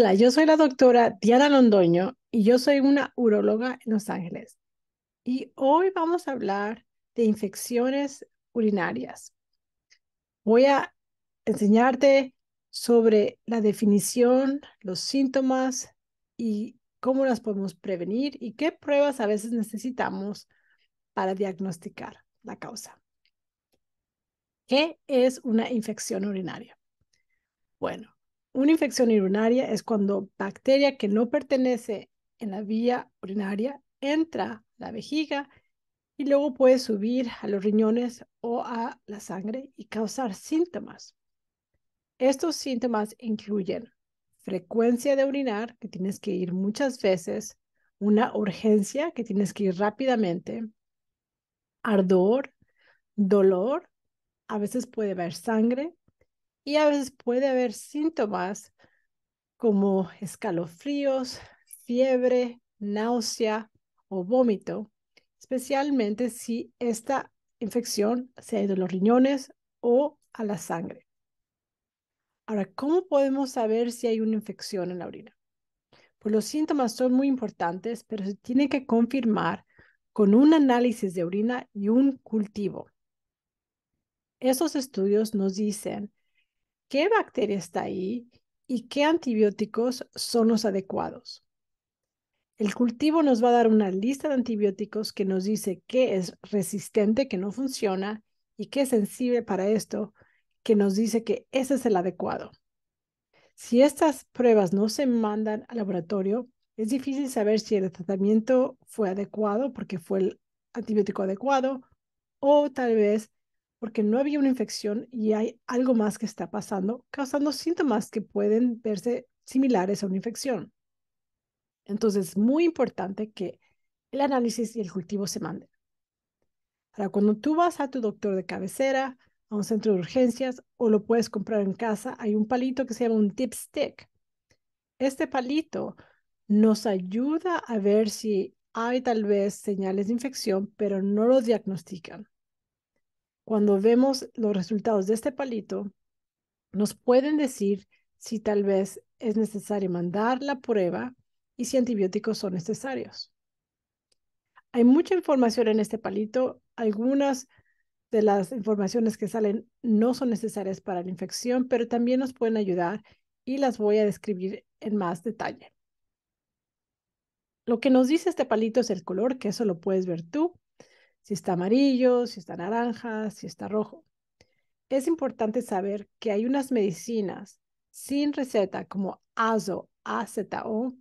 Hola, yo soy la doctora Diana Londoño y yo soy una uróloga en Los Ángeles. Y hoy vamos a hablar de infecciones urinarias. Voy a enseñarte sobre la definición, los síntomas y cómo las podemos prevenir y qué pruebas a veces necesitamos para diagnosticar la causa. ¿Qué es una infección urinaria? Bueno, una infección urinaria es cuando bacteria que no pertenece en la vía urinaria entra a la vejiga y luego puede subir a los riñones o a la sangre y causar síntomas. Estos síntomas incluyen frecuencia de urinar, que tienes que ir muchas veces, una urgencia, que tienes que ir rápidamente, ardor, dolor, a veces puede haber sangre, y a veces puede haber síntomas como escalofríos, fiebre, náusea o vómito, especialmente si esta infección se ha ido a los riñones o a la sangre. Ahora, ¿cómo podemos saber si hay una infección en la orina? Pues los síntomas son muy importantes, pero se tiene que confirmar con un análisis de orina y un cultivo. Esos estudios nos dicen qué bacteria está ahí y qué antibióticos son los adecuados. El cultivo nos va a dar una lista de antibióticos que nos dice qué es resistente, que no funciona, y qué es sensible para esto, que nos dice que ese es el adecuado. Si estas pruebas no se mandan al laboratorio, es difícil saber si el tratamiento fue adecuado porque fue el antibiótico adecuado o tal vez porque no había una infección y hay algo más que está pasando, causando síntomas que pueden verse similares a una infección. Entonces, es muy importante que el análisis y el cultivo se manden. Ahora, cuando tú vas a tu doctor de cabecera, a un centro de urgencias o lo puedes comprar en casa, hay un palito que se llama un dipstick. Este palito nos ayuda a ver si hay tal vez señales de infección, pero no lo diagnostican cuando vemos los resultados de este palito, nos pueden decir si tal vez es necesario mandar la prueba y si antibióticos son necesarios. Hay mucha información en este palito. Algunas de las informaciones que salen no son necesarias para la infección, pero también nos pueden ayudar y las voy a describir en más detalle. Lo que nos dice este palito es el color, que eso lo puedes ver tú si está amarillo, si está naranja, si está rojo. Es importante saber que hay unas medicinas sin receta como azo, AZO,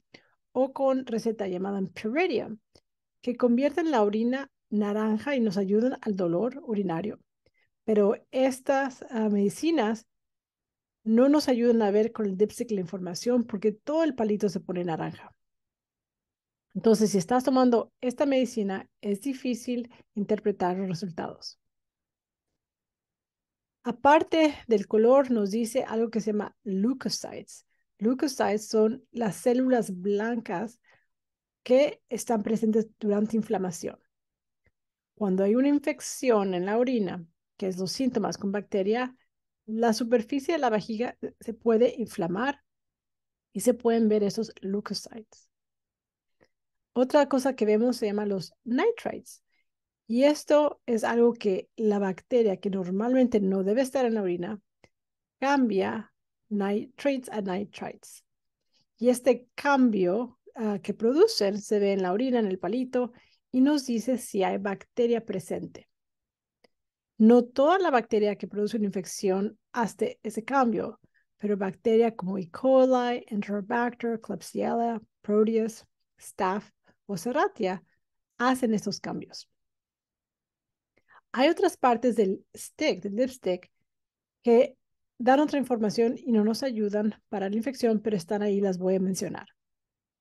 o con receta llamada Piridium, que convierten la orina naranja y nos ayudan al dolor urinario. Pero estas ah, medicinas no nos ayudan a ver con el dipstick la información porque todo el palito se pone naranja. Entonces, si estás tomando esta medicina, es difícil interpretar los resultados. Aparte del color, nos dice algo que se llama leukocytes. Leukocytes son las células blancas que están presentes durante inflamación. Cuando hay una infección en la orina, que es los síntomas con bacteria, la superficie de la vajiga se puede inflamar y se pueden ver esos leukocytes. Otra cosa que vemos se llama los nitrites. Y esto es algo que la bacteria, que normalmente no debe estar en la orina, cambia nitrates a nitrites. Y este cambio ah, que producen se ve en la orina, en el palito, y nos dice si hay bacteria presente. No toda la bacteria que produce una infección hace ese cambio, pero bacterias como E. coli, Enterobacter, Klebsiella, Proteus, Staph o serratia hacen estos cambios. Hay otras partes del stick, del lipstick, que dan otra información y no nos ayudan para la infección, pero están ahí, las voy a mencionar.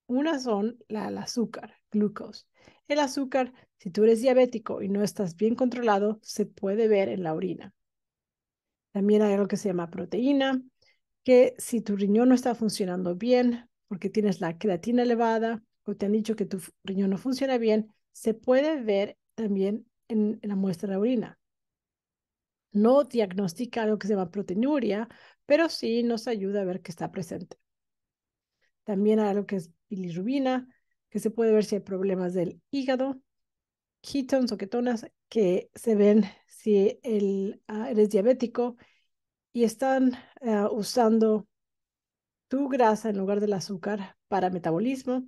Una son la, el azúcar, glucose. El azúcar, si tú eres diabético y no estás bien controlado, se puede ver en la orina. También hay algo que se llama proteína, que si tu riñón no está funcionando bien, porque tienes la creatina elevada, o te han dicho que tu riñón no funciona bien, se puede ver también en, la muestra de orina. No diagnostica algo que se llama proteinuria, pero sí nos ayuda a ver que está presente. También hay algo que es bilirrubina, que se puede ver si hay problemas del hígado, ketones o ketonas que se ven si el, ah, eres diabético y están ah, usando tu grasa en lugar del azúcar para metabolismo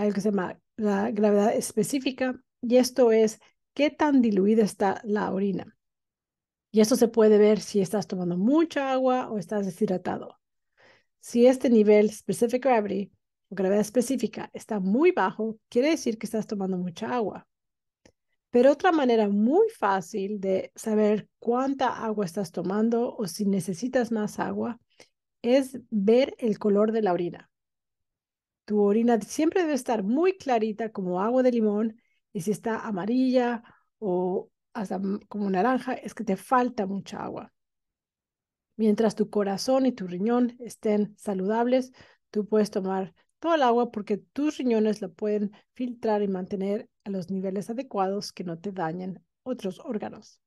algo que se llama la gravedad específica, y esto es qué tan diluida está la orina. Y esto se puede ver si estás tomando mucha agua o estás deshidratado. Si este nivel specific gravity o gravedad específica está muy bajo, quiere decir que estás tomando mucha agua. Pero otra manera muy fácil de saber cuánta agua estás tomando o si necesitas más agua es ver el color de la orina. Tu orina siempre debe estar muy clarita como agua de limón y si está amarilla o hasta como naranja es que te falta mucha agua. Mientras tu corazón y tu riñón estén saludables, tú puedes tomar toda el agua porque tus riñones la pueden filtrar y mantener a los niveles adecuados que no te dañen otros órganos.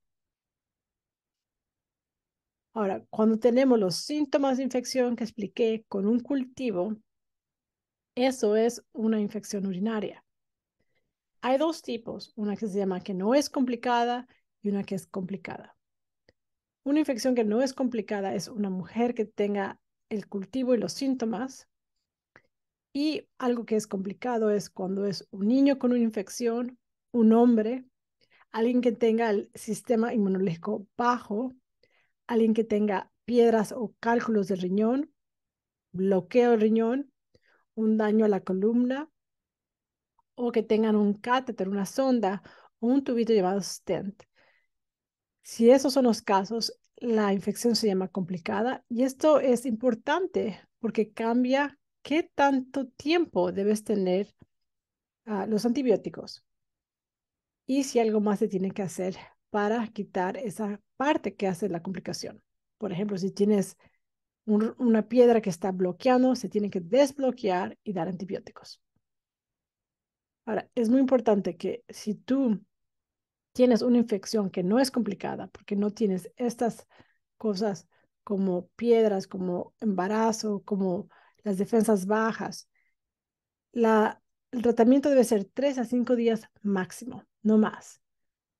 Ahora, cuando tenemos los síntomas de infección que expliqué con un cultivo, eso es una infección urinaria. Hay dos tipos, una que se llama que no es complicada y una que es complicada. Una infección que no es complicada es una mujer que tenga el cultivo y los síntomas. Y algo que es complicado es cuando es un niño con una infección, un hombre, alguien que tenga el sistema inmunológico bajo, alguien que tenga piedras o cálculos del riñón, bloqueo del riñón un daño a la columna o que tengan un catéter, una sonda o un tubito llamado stent. Si esos son los casos, la infección se llama complicada y esto es importante porque cambia qué tanto tiempo debes tener ah, los antibióticos y si algo más se tiene que hacer para quitar esa parte que hace la complicación. Por ejemplo, si tienes una piedra que está bloqueando, se tiene que desbloquear y dar antibióticos. Ahora, es muy importante que si tú tienes una infección que no es complicada, porque no tienes estas cosas como piedras, como embarazo, como las defensas bajas, la, el tratamiento debe ser tres a cinco días máximo, no más.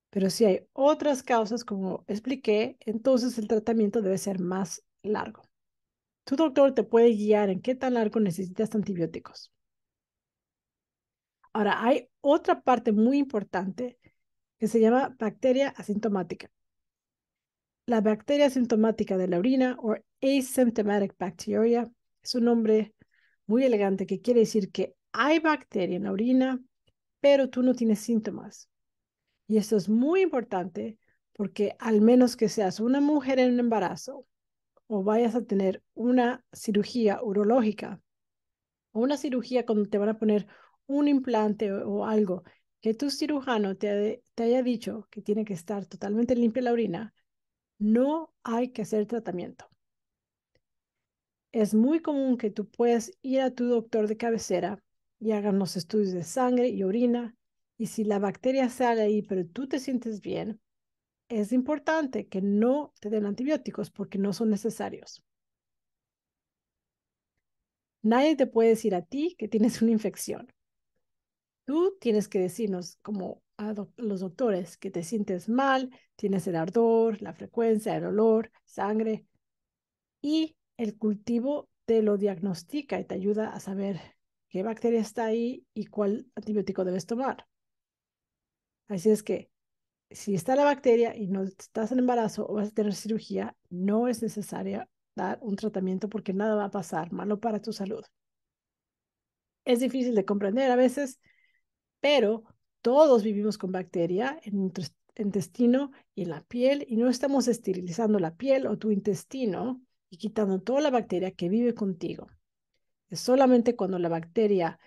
Pero si hay otras causas, como expliqué, entonces el tratamiento debe ser más largo. Tu doctor te puede guiar en qué tan largo necesitas antibióticos. Ahora, hay otra parte muy importante que se llama bacteria asintomática. La bacteria asintomática de la orina o asymptomatic bacteria es un nombre muy elegante que quiere decir que hay bacteria en la orina, pero tú no tienes síntomas. Y esto es muy importante porque al menos que seas una mujer en un embarazo o vayas a tener una cirugía urológica o una cirugía cuando te van a poner un implante o, algo, que tu cirujano te, te haya dicho que tiene que estar totalmente limpia la orina, no hay que hacer tratamiento. Es muy común que tú puedas ir a tu doctor de cabecera y hagan los estudios de sangre y orina, y si la bacteria sale ahí, pero tú te sientes bien, es importante que no te den antibióticos porque no son necesarios. Nadie te puede decir a ti que tienes una infección. Tú tienes que decirnos como a los doctores que te sientes mal, tienes el ardor, la frecuencia, el olor, sangre y el cultivo te lo diagnostica y te ayuda a saber qué bacteria está ahí y cuál antibiótico debes tomar. Así es que si está la bacteria y no estás en embarazo o vas a tener cirugía, no es necesaria dar un tratamiento porque nada va a pasar malo para tu salud. Es difícil de comprender a veces, pero todos vivimos con bacteria en nuestro intestino y en la piel y no estamos esterilizando la piel o tu intestino y quitando toda la bacteria que vive contigo. Es solamente cuando la bacteria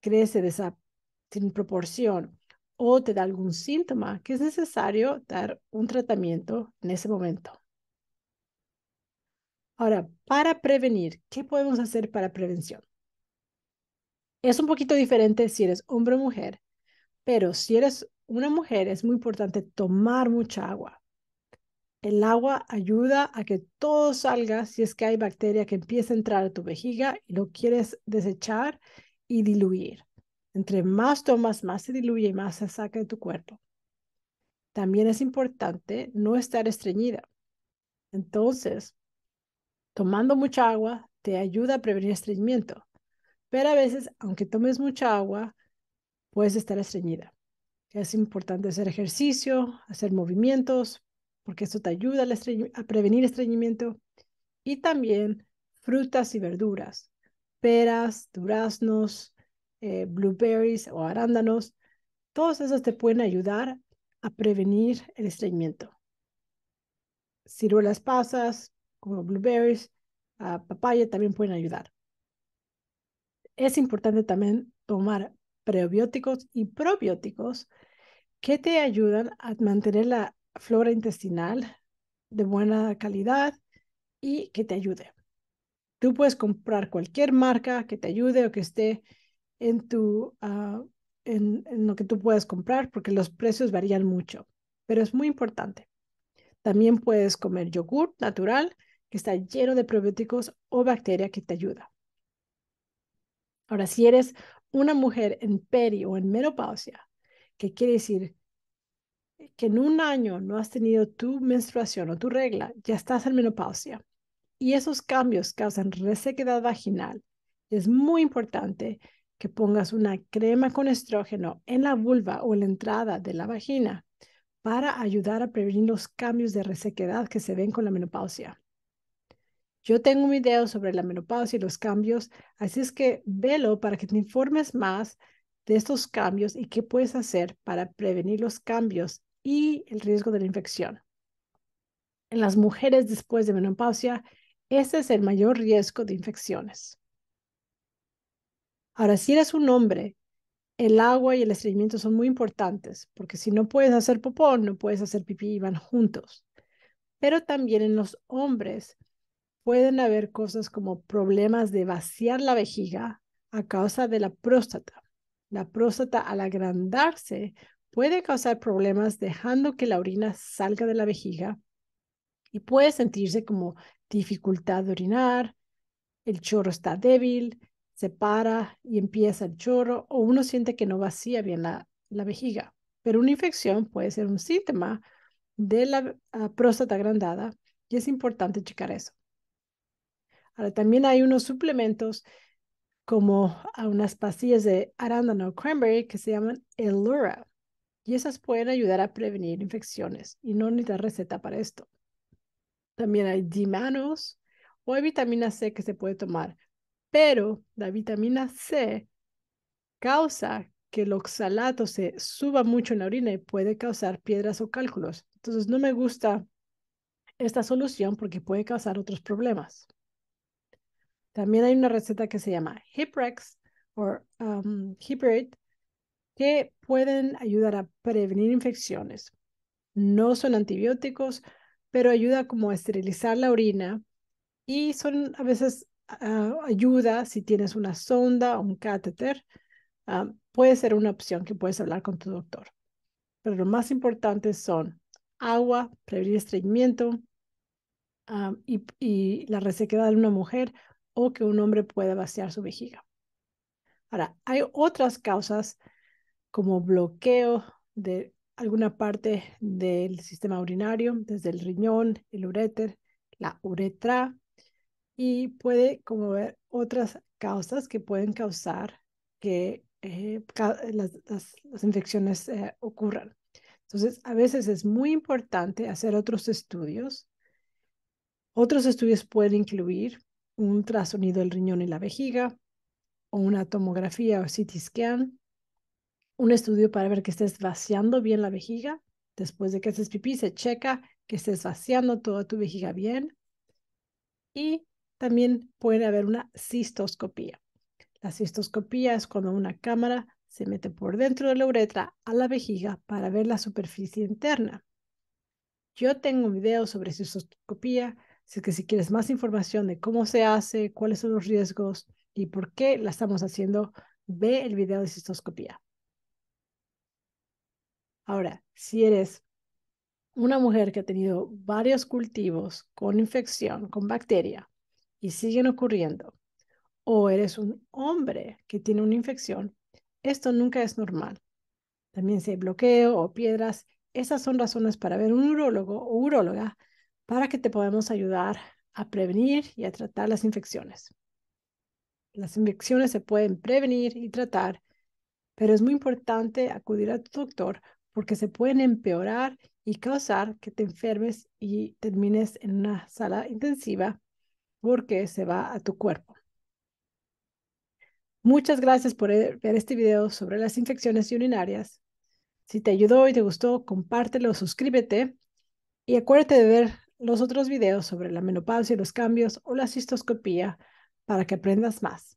crece de esa, proporción o te da algún síntoma que es necesario dar un tratamiento en ese momento. Ahora, para prevenir, ¿qué podemos hacer para prevención? Es un poquito diferente si eres hombre o mujer, pero si eres una mujer es muy importante tomar mucha agua. El agua ayuda a que todo salga si es que hay bacteria que empieza a entrar a tu vejiga y lo quieres desechar y diluir. Entre más tomas, más se diluye y más se saca de tu cuerpo. También es importante no estar estreñida. Entonces, tomando mucha agua te ayuda a prevenir estreñimiento, pero a veces, aunque tomes mucha agua, puedes estar estreñida. Es importante hacer ejercicio, hacer movimientos, porque esto te ayuda a prevenir estreñimiento. Y también frutas y verduras, peras, duraznos, eh, blueberries o arándanos, todos esos te pueden ayudar a prevenir el estreñimiento. Ciruelas pasas, como blueberries, papaya también pueden ayudar. Es importante también tomar prebióticos y probióticos que te ayudan a mantener la flora intestinal de buena calidad y que te ayude. Tú puedes comprar cualquier marca que te ayude o que esté en, tu, ah, en, lo que tú puedes comprar porque los precios varían mucho, pero es muy importante. También puedes comer yogur natural que está lleno de probióticos o bacteria que te ayuda. Ahora, si eres una mujer en peri o en menopausia, que quiere decir que en un año no has tenido tu menstruación o tu regla, ya estás en menopausia. Y esos cambios causan resequedad vaginal. Es muy importante que pongas una crema con estrógeno en la vulva o en la entrada de la vagina para ayudar a prevenir los cambios de resequedad que se ven con la menopausia. Yo tengo un video sobre la menopausia y los cambios, así es que velo para que te informes más de estos cambios y qué puedes hacer para prevenir los cambios y el riesgo de la infección. En las mujeres después de menopausia, ese es el mayor riesgo de infecciones. Ahora, si eres un hombre, el agua y el estreñimiento son muy importantes, porque si no puedes hacer popó, no puedes hacer pipí y van juntos. Pero también en los hombres pueden haber cosas como problemas de vaciar la vejiga a causa de la próstata. La próstata al agrandarse puede causar problemas dejando que la orina salga de la vejiga y puede sentirse como dificultad de orinar, el chorro está débil, se para y empieza el chorro o uno siente que no vacía bien la, vejiga. Pero una infección puede ser un síntoma de la ah, próstata agrandada y es importante checar eso. Ahora, también hay unos suplementos como ah, unas pastillas de arándano cranberry que se llaman Elura y esas pueden ayudar a prevenir infecciones y no necesitas receta para esto. También hay dimanos o hay vitamina C que se puede tomar pero la vitamina C causa que el oxalato se suba mucho en la orina y puede causar piedras o cálculos. Entonces no me gusta esta solución porque puede causar otros problemas. También hay una receta que se llama Hiprex o um, que pueden ayudar a prevenir infecciones. No son antibióticos, pero ayuda como a esterilizar la orina y son a veces Ah, ayuda si tienes una sonda o un catéter. Ah, puede ser una opción que puedes hablar con tu doctor. Pero lo más importante son agua, prevenir estreñimiento ah, y, y la resequedad de una mujer o que un hombre pueda vaciar su vejiga. Ahora, hay otras causas como bloqueo de alguna parte del sistema urinario, desde el riñón, el uréter, la uretra, y puede como ver otras causas que pueden causar que eh, eh, las, infecciones eh, ocurran. Entonces, a veces es muy importante hacer otros estudios. Otros estudios pueden incluir un ultrasonido del riñón y la vejiga, o una tomografía o CT scan, un estudio para ver que estés vaciando bien la vejiga. Después de que haces pipí, se checa que estés vaciando toda tu vejiga bien. Y también puede haber una cistoscopía. La cistoscopía es cuando una cámara se mete por dentro de la uretra a la vejiga para ver la superficie interna. Yo tengo un video sobre cistoscopía, así que si quieres más información de cómo se hace, cuáles son los riesgos y por qué la estamos haciendo, ve el video de cistoscopía. Ahora, si eres una mujer que ha tenido varios cultivos con infección, con bacteria, y siguen ocurriendo, o eres un hombre que tiene una infección, esto nunca es normal. También si hay bloqueo o piedras, esas son razones para ver un urólogo o uróloga para que te podamos ayudar a prevenir y a tratar las infecciones. Las infecciones se pueden prevenir y tratar, pero es muy importante acudir a tu doctor porque se pueden empeorar y causar que te enfermes y termines en una sala intensiva porque se va a tu cuerpo. Muchas gracias por e-, ver este video sobre las infecciones urinarias. Si te ayudó y te gustó, compártelo, suscríbete y acuérdate de ver los otros videos sobre la menopausia los cambios o la cistoscopía para que aprendas más.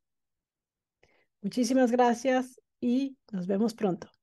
Muchísimas gracias y nos vemos pronto.